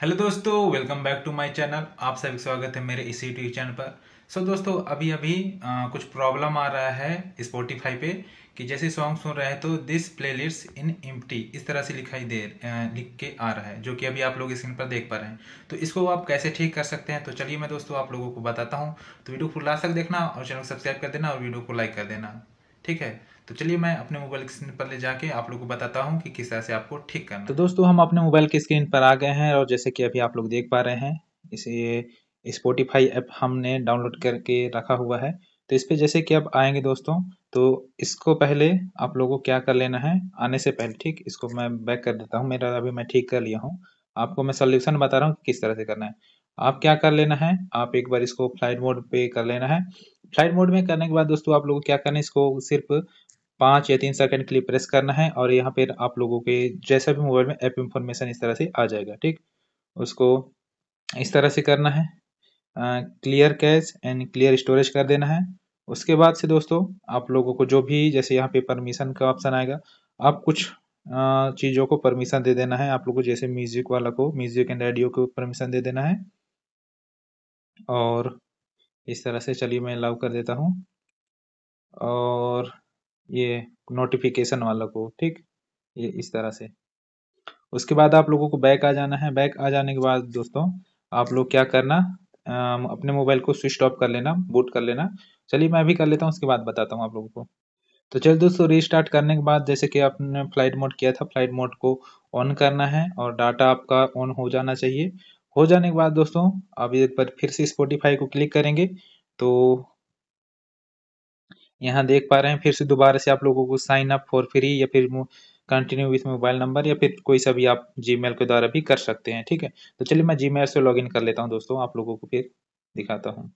hello दोस्तों welcome back to my channel आप सभी स्वागत है मेरे इसी यूट्यूब चैनल पर सो so, दोस्तों अभी अभी आ, कुछ प्रॉब्लम आ रहा है स्पॉटिफाई पे कि जैसे सॉन्ग सुन रहे हैं तो दिस प्लेलिस्ट इन इम्प्टी इस तरह से लिखाई दे लिख के आ रहा है जो कि अभी आप लोग स्क्रीन पर देख पा रहे हैं तो इसको आप कैसे ठीक कर सकते हैं तो चलिए मैं दोस्तों आप लोगों को बताता हूँ तो वीडियो को लास्ट तक देखना और चैनल को सब्सक्राइब कर देना और वीडियो को लाइक कर देना ठीक है तो चलिए मैं अपने मोबाइल स्क्रीन पर ले जाके आप लोग को बताता हूँ कि किस तरह से आपको ठीक करना तो दोस्तों हम अपने मोबाइल की स्क्रीन पर आ गए हैं और जैसे कि अभी आप लोग देख पा रहे हैं इसे स्पोटिफाई ऐप हमने डाउनलोड करके रखा हुआ है तो इस पर जैसे कि आप आएंगे दोस्तों तो इसको पहले आप लोगों को क्या कर लेना है आने से पहले ठीक इसको मैं बैक कर देता हूँ मेरा अभी मैं ठीक कर लिया हूँ आपको मैं सोल्यूशन बता रहा हूँ कि किस तरह से करना है आप क्या कर लेना है आप एक बार इसको फ्लाइट मोड पे कर लेना है फ्लाइट मोड में करने के बाद दोस्तों आप लोगों को क्या करना है इसको सिर्फ पाँच या तीन सेकंड के लिए प्रेस करना है और यहाँ पर आप लोगों के जैसा भी मोबाइल में ऐप इन्फॉर्मेशन इस तरह से आ जाएगा ठीक उसको इस तरह से करना है clear cache and clear storage कर देना है उसके बाद से दोस्तों आप लोगों को जो भी जैसे यहाँ पे परमिशन का ऑप्शन आएगा आप कुछ चीज़ों को परमिशन दे देना है आप लोगों को जैसे म्यूजिक वाला को म्यूजिक एंड रेडियो को परमिशन दे देना है और इस तरह से चलिए मैं अलाउ कर देता हूँ और ये नोटिफिकेशन वाला को ठीक ये इस तरह से उसके बाद आप लोगों को बैक आ जाना है बैक आ जाने के बाद दोस्तों आप लोग क्या करना आ, अपने मोबाइल को स्विच ऑफ कर लेना बूट कर लेना चलिए मैं भी कर लेता हूँ उसके बाद बताता हूँ आप लोगों को तो चलिए दोस्तों रिस्टार्ट करने के बाद जैसे कि आपने फ्लाइट मोड किया था फ्लाइट मोड को ऑन करना है और डाटा आपका ऑन हो जाना चाहिए हो जाने के बाद दोस्तों अब एक बार फिर से स्पोटिफाई को क्लिक करेंगे तो यहाँ देख पा रहे हैं फिर से दोबारा से आप लोगों को साइन अप फॉर फ्री या फिर कंटिन्यू विथ मोबाइल नंबर या फिर कोई सा भी आप जीमेल के द्वारा भी कर सकते हैं ठीक है तो चलिए मैं जीमेल से लॉगिन कर लेता हूँ दोस्तों आप लोगों को फिर दिखाता हूँ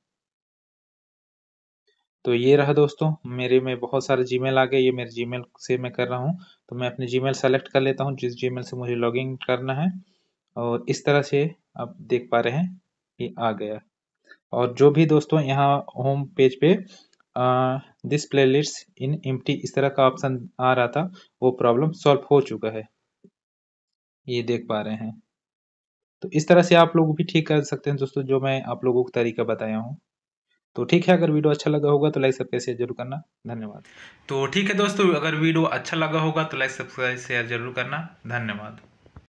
तो ये रहा दोस्तों मेरे में बहुत सारे जी आ गए ये मेरे जीमेल से मैं कर रहा हूँ तो मैं अपने जीमेल सेलेक्ट कर लेता हूँ जिस जी से मुझे लॉग करना है और इस तरह से आप देख पा रहे हैं कि आ गया और जो भी दोस्तों यहाँ होम पेज पे this play list in empty इस तरह का ऑप्शन आ रहा था वो प्रॉब्लम सॉल्व हो चुका है ये देख पा रहे हैं तो इस तरह से आप लोग भी ठीक कर सकते हैं दोस्तों जो मैं आप लोगों को तरीका बताया हूँ तो ठीक है अगर वीडियो अच्छा लगा होगा तो लाइक सब्सक्राइब शेयर जरूर करना धन्यवाद तो ठीक है दोस्तों अगर वीडियो अच्छा लगा होगा तो लाइक सब्सक्राइब शेयर जरूर करना धन्यवाद